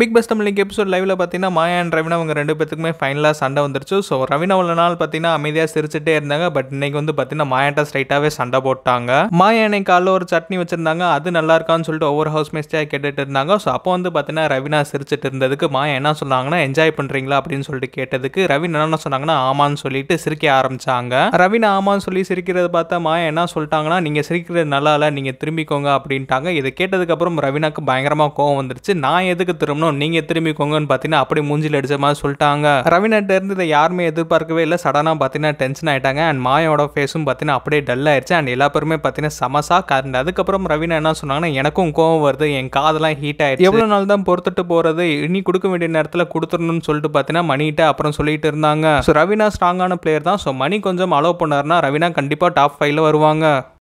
big bus Tamil episode லைவில் பார்த்தீங்கன்னா மாயா and Raveena அவங்க ரெண்டு பேத்துக்குமே ஃபைனலாக சண்டை வந்துருச்சு ஸோ ரவினா உள்ள நாள் பார்த்தீங்கன்னா அமைதியாக சிரிச்சுட்டே இருந்தாங்க பட் இன்னைக்கு வந்து பார்த்தீங்கன்னா மாயாட்ட ஸ்ட்ரைட்டாகவே சண்டை போட்டாங்க மாயா அன்னைக்கு காலில் ஒரு சட்னி வச்சிருந்தாங்க அது நல்லா இருக்கான்னு சொல்லிட்டு ஒவ்வொரு ஹவுஸ் மேஸ்டாக கேட்டுட்டு இருந்தாங்க ஸோ அப்போ வந்து பார்த்தீங்கன்னா ரவினா சிரிச்சிட்டு இருந்ததுக்கு மாயா என்ன சொன்னாங்கன்னா என்ஜாய் பண்ணுறீங்களா அப்படின்னு சொல்லிட்டு கேட்டதுக்கு ரவினா என்னென்ன சொன்னாங்கன்னா ஆமான்னு சொல்லிட்டு சிரிக்க ஆரம்பிச்சாங்க ரவினா ஆமான்னு சொல்லி சிரிக்கிறத பார்த்தா மாயா என்ன சொல்லிட்டாங்கன்னா நீங்கள் சிரிக்கிறது நல்லா இல்லை நீங்கள் திரும்பிக்கோங்க அப்படின்ட்டாங்க இதை கேட்டதுக்கப்புறம் ரவினாக்கு பயங்கரமாக கோவம் வந்துருச்சு நான் எதுக்கு திரும்ப வரணும் திரும்பி திரும்பிக்கோங்கன்னு பார்த்தீங்கன்னா அப்படியே மூஞ்சில் அடிச்ச மாதிரி சொல்லிட்டாங்க ரவினாட்ட இருந்து இதை யாருமே எதிர்பார்க்கவே இல்லை சடனாக பார்த்தீங்கன்னா டென்ஷன் ஆகிட்டாங்க அண்ட் மாயோட ஃபேஸும் பார்த்தீங்கன்னா அப்படியே டல் ஆயிடுச்சு அண்ட் எல்லா பேருமே பார்த்தீங்கன்னா சமசா கரண்ட் அதுக்கப்புறம் ரவினா என்ன சொன்னாங்கன்னா எனக்கும் கோவம் வருது என் காதெல்லாம் ஹீட் ஆயிடுச்சு எவ்வளோ நாள் தான் பொறுத்துட்டு போகிறது இனி கொடுக்க வேண்டிய நேரத்தில் கொடுத்துடணும்னு சொல்லிட்டு பார்த்தீங்கன்னா மணிகிட்ட அப்புறம் சொல்லிட்டு இருந்தாங்க ஸோ ரவினா ஸ்ட்ராங்கான பிளேயர் தான் ஸோ மணி கொஞ்சம் அலோவ் பண்ணார்னா ரவினா கண்டிப்பாக டாப் ஃபைவ்ல வருவாங்க